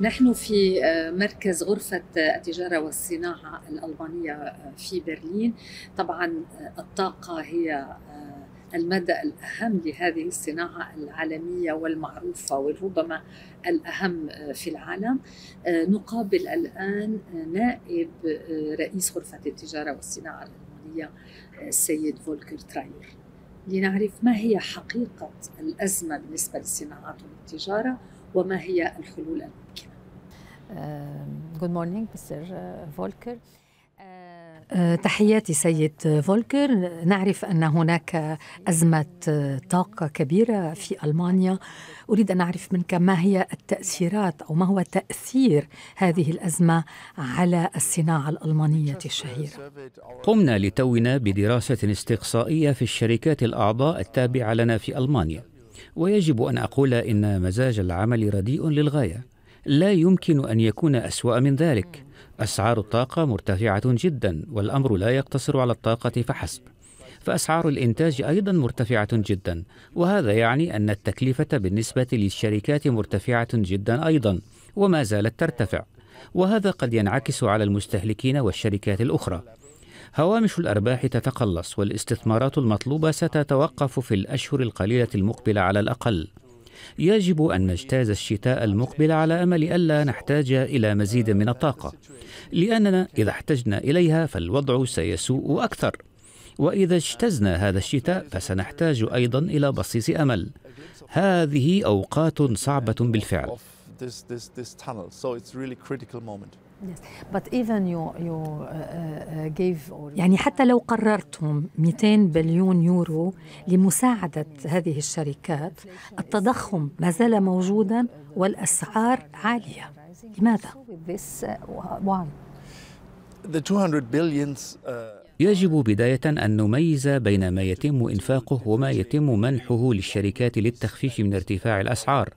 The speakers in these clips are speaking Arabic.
نحن في آه، مركز غرفة آه، التجارة والصناعة الألبانية آه، في برلين طبعا الطاقة هي المدى الأهم لهذه الصناعة العالمية والمعروفة وربما الأهم في العالم نقابل الآن نائب رئيس غرفة التجارة والصناعة الألمانية السيد فولكر تراير لنعرف ما هي حقيقة الأزمة بالنسبة للصناعات والتجارة وما هي الحلول الممكنة جود مورنينج مستر فولكر تحياتي سيد فولكر نعرف ان هناك ازمه طاقه كبيره في المانيا اريد ان اعرف منك ما هي التاثيرات او ما هو تاثير هذه الازمه على الصناعه الالمانيه الشهيره قمنا لتونا بدراسه استقصائيه في الشركات الاعضاء التابعه لنا في المانيا ويجب أن أقول إن مزاج العمل رديء للغاية لا يمكن أن يكون أسوأ من ذلك أسعار الطاقة مرتفعة جدا والأمر لا يقتصر على الطاقة فحسب فأسعار الإنتاج أيضا مرتفعة جدا وهذا يعني أن التكلفة بالنسبة للشركات مرتفعة جدا أيضا وما زالت ترتفع وهذا قد ينعكس على المستهلكين والشركات الأخرى هوامش الأرباح تتقلص والاستثمارات المطلوبة ستتوقف في الأشهر القليلة المقبلة على الأقل يجب أن نجتاز الشتاء المقبل على أمل ألا نحتاج إلى مزيد من الطاقة لأننا إذا احتجنا إليها فالوضع سيسوء أكثر وإذا اجتزنا هذا الشتاء فسنحتاج أيضا إلى بصيص أمل هذه أوقات صعبة بالفعل Uh, uh, uh, يعني حتى لو قررتم 200 بليون يورو لمساعدة هذه الشركات التضخم ما زال موجودا والأسعار عالية لماذا؟ يجب بداية أن نميز بين ما يتم إنفاقه وما يتم منحه للشركات للتخفيف من ارتفاع الأسعار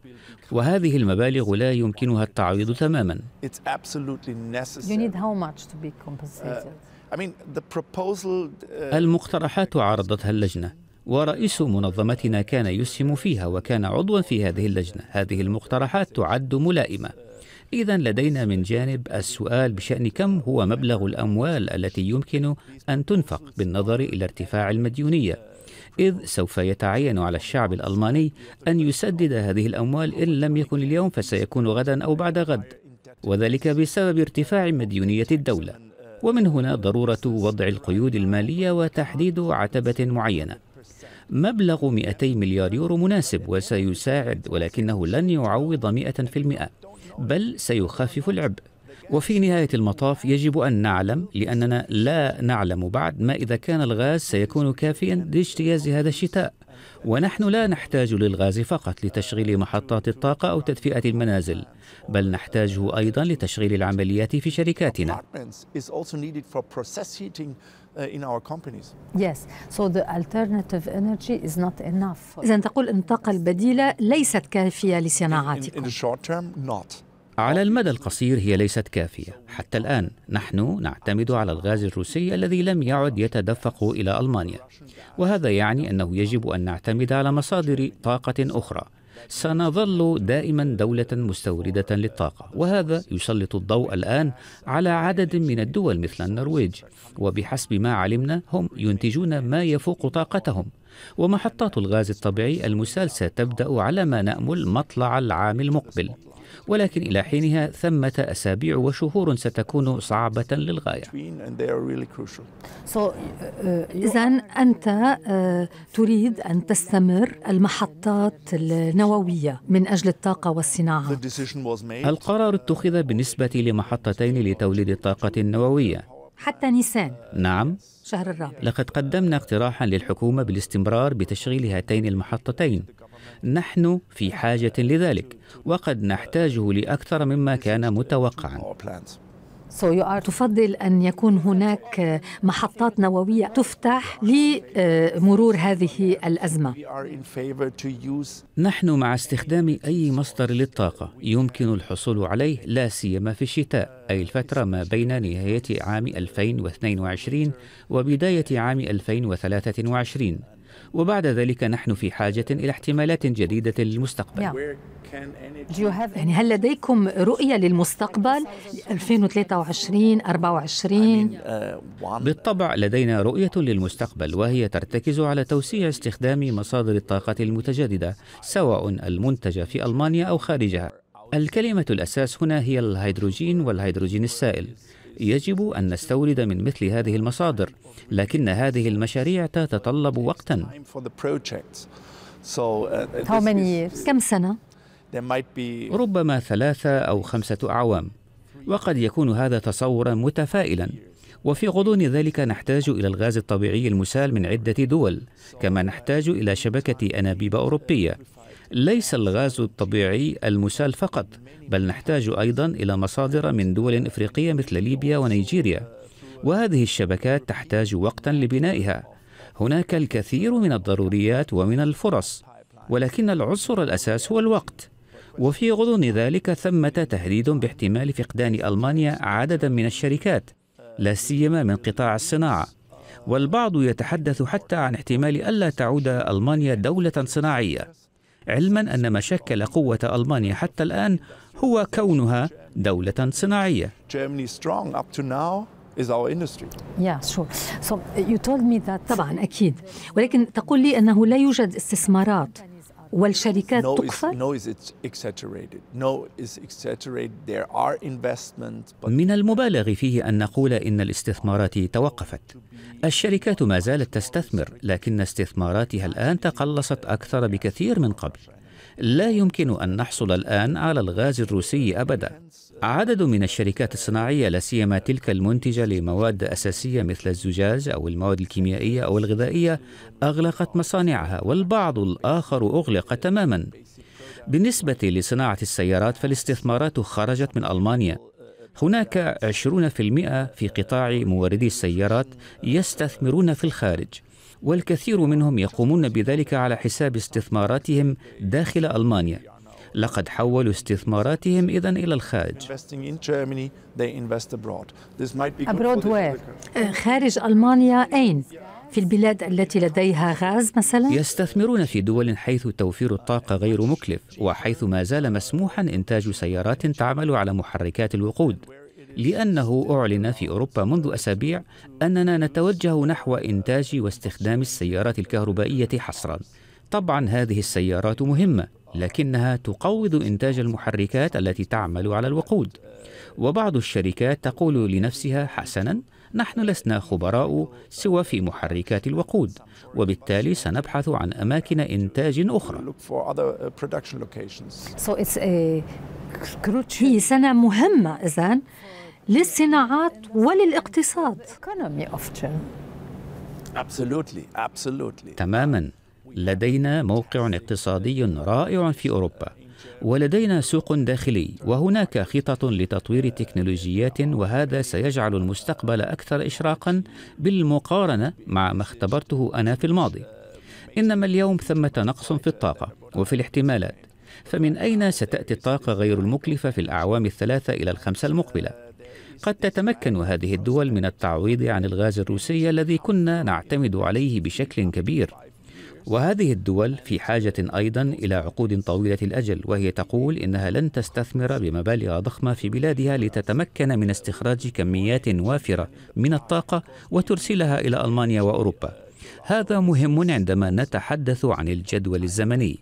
وهذه المبالغ لا يمكنها التعويض تماما uh, uh, المقترحات عرضتها اللجنة ورئيس منظمتنا كان يسهم فيها وكان عضوا في هذه اللجنة هذه المقترحات تعد ملائمة إذا لدينا من جانب السؤال بشأن كم هو مبلغ الأموال التي يمكن أن تنفق بالنظر إلى ارتفاع المديونية إذ سوف يتعين على الشعب الألماني أن يسدد هذه الأموال إن لم يكن اليوم فسيكون غدا أو بعد غد وذلك بسبب ارتفاع مديونية الدولة ومن هنا ضرورة وضع القيود المالية وتحديد عتبة معينة مبلغ 200 مليار يورو مناسب وسيساعد ولكنه لن يعوض 100% بل سيخفف العبء وفي نهاية المطاف يجب أن نعلم لأننا لا نعلم بعد ما إذا كان الغاز سيكون كافيا لاجتياز هذا الشتاء ونحن لا نحتاج للغاز فقط لتشغيل محطات الطاقة أو تدفئة المنازل بل نحتاجه أيضا لتشغيل العمليات في شركاتنا uh, إذا تقول الطاقة البديلة ليست كافية لصناعاتكم. على المدى القصير هي ليست كافية حتى الآن نحن نعتمد على الغاز الروسي الذي لم يعد يتدفق إلى ألمانيا وهذا يعني أنه يجب أن نعتمد على مصادر طاقة أخرى سنظل دائما دولة مستوردة للطاقة وهذا يسلط الضوء الآن على عدد من الدول مثل النرويج وبحسب ما علمنا هم ينتجون ما يفوق طاقتهم ومحطات الغاز الطبيعي المسالسة تبدأ على ما نأمل مطلع العام المقبل ولكن إلى حينها ثمة أسابيع وشهور ستكون صعبة للغاية uh, إذا أنت uh, تريد أن تستمر المحطات النووية من أجل الطاقة والصناعة القرار اتخذ بالنسبة لمحطتين لتوليد الطاقة النووية حتى نيسان نعم شهر الرابع لقد قدمنا اقتراحا للحكومة بالاستمرار بتشغيل هاتين المحطتين نحن في حاجة لذلك وقد نحتاجه لأكثر مما كان متوقعا تفضل أن يكون هناك محطات نووية تفتح لمرور هذه الأزمة نحن مع استخدام أي مصدر للطاقة يمكن الحصول عليه لا سيما في الشتاء أي الفترة ما بين نهاية عام 2022 وبداية عام 2023 وبعد ذلك نحن في حاجة إلى احتمالات جديدة للمستقبل يعني هل لديكم رؤية للمستقبل 2023 24 uh, بالطبع لدينا رؤية للمستقبل وهي ترتكز على توسيع استخدام مصادر الطاقة المتجددة سواء المنتجة في ألمانيا أو خارجها الكلمة الأساس هنا هي الهيدروجين والهيدروجين السائل يجب أن نستورد من مثل هذه المصادر لكن هذه المشاريع تتطلب وقتا كم سنة؟ ربما ثلاثة أو خمسة أعوام وقد يكون هذا تصورا متفائلا وفي غضون ذلك نحتاج إلى الغاز الطبيعي المسال من عدة دول كما نحتاج إلى شبكة أنابيب أوروبية ليس الغاز الطبيعي المسال فقط بل نحتاج أيضا إلى مصادر من دول إفريقية مثل ليبيا ونيجيريا وهذه الشبكات تحتاج وقتا لبنائها هناك الكثير من الضروريات ومن الفرص ولكن العنصر الأساس هو الوقت وفي غضون ذلك ثمة تهديد باحتمال فقدان ألمانيا عددا من الشركات لا سيما من قطاع الصناعة والبعض يتحدث حتى عن احتمال ألا تعود ألمانيا دولة صناعية علما أن ما شكل قوة ألمانيا حتى الآن هو كونها دولة صناعية طبعا أكيد ولكن تقول لي أنه لا يوجد استثمارات والشركات تقفل؟ من المبالغ فيه أن نقول إن الاستثمارات توقفت. الشركات ما زالت تستثمر، لكن استثماراتها الآن تقلصت أكثر بكثير من قبل. لا يمكن أن نحصل الآن على الغاز الروسي أبداً. عدد من الشركات الصناعية لا سيما تلك المنتجة لمواد أساسية مثل الزجاج أو المواد الكيميائية أو الغذائية أغلقت مصانعها والبعض الآخر أغلق تماما بالنسبة لصناعة السيارات فالاستثمارات خرجت من ألمانيا هناك 20% في قطاع موردي السيارات يستثمرون في الخارج والكثير منهم يقومون بذلك على حساب استثماراتهم داخل ألمانيا لقد حولوا استثماراتهم إذا إلى الخارج أبرود أه، وير خارج ألمانيا أين؟ في البلاد التي لديها غاز مثلا؟ يستثمرون في دول حيث توفير الطاقة غير مكلف وحيث ما زال مسموحا إنتاج سيارات تعمل على محركات الوقود لأنه أعلن في أوروبا منذ أسابيع أننا نتوجه نحو إنتاج واستخدام السيارات الكهربائية حصرا طبعا هذه السيارات مهمة لكنها تقوض إنتاج المحركات التي تعمل على الوقود وبعض الشركات تقول لنفسها حسنا نحن لسنا خبراء سوى في محركات الوقود وبالتالي سنبحث عن أماكن إنتاج أخرى uh, uh, هي سنة مهمة إذن للصناعات وللاقتصاد تماما لدينا موقع اقتصادي رائع في أوروبا ولدينا سوق داخلي وهناك خطط لتطوير تكنولوجيات وهذا سيجعل المستقبل أكثر إشراقا بالمقارنة مع ما اختبرته أنا في الماضي إنما اليوم ثمة نقص في الطاقة وفي الاحتمالات فمن أين ستأتي الطاقة غير المكلفة في الأعوام الثلاثة إلى الخمسة المقبلة؟ قد تتمكن هذه الدول من التعويض عن الغاز الروسي الذي كنا نعتمد عليه بشكل كبير وهذه الدول في حاجة أيضا إلى عقود طويلة الأجل وهي تقول إنها لن تستثمر بمبالغ ضخمة في بلادها لتتمكن من استخراج كميات وافرة من الطاقة وترسلها إلى ألمانيا وأوروبا هذا مهم عندما نتحدث عن الجدول الزمني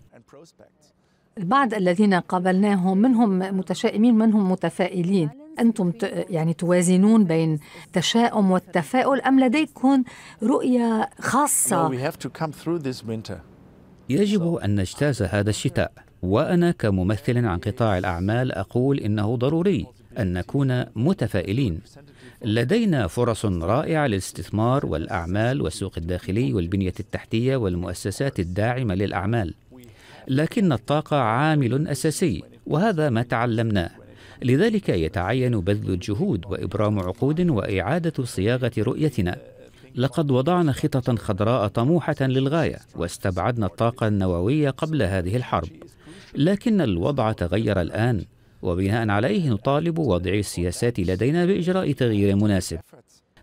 البعض الذين قابلناهم منهم متشائمين منهم متفائلين أنتم يعني توازنون بين التشاؤم والتفاؤل أم لديكم رؤية خاصة؟ يجب أن نجتاز هذا الشتاء وأنا كممثل عن قطاع الأعمال أقول إنه ضروري أن نكون متفائلين لدينا فرص رائعة للاستثمار والأعمال والسوق الداخلي والبنية التحتية والمؤسسات الداعمة للأعمال لكن الطاقة عامل أساسي وهذا ما تعلمناه لذلك يتعين بذل الجهود وإبرام عقود وإعادة صياغة رؤيتنا لقد وضعنا خططا خضراء طموحة للغاية واستبعدنا الطاقة النووية قبل هذه الحرب لكن الوضع تغير الآن وبناء عليه نطالب وضعي السياسات لدينا بإجراء تغيير مناسب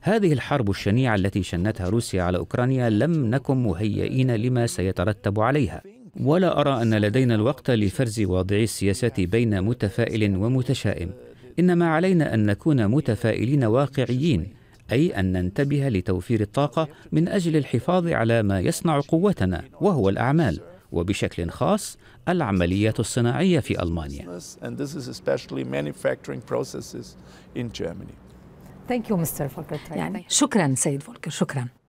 هذه الحرب الشنيعة التي شنتها روسيا على أوكرانيا لم نكن مهيئين لما سيترتب عليها ولا أرى أن لدينا الوقت لفرز واضع السياسة بين متفائل ومتشائم إنما علينا أن نكون متفائلين واقعيين أي أن ننتبه لتوفير الطاقة من أجل الحفاظ على ما يصنع قوتنا وهو الأعمال وبشكل خاص العمليات الصناعية في ألمانيا يعني شكرا سيد فولكر شكرا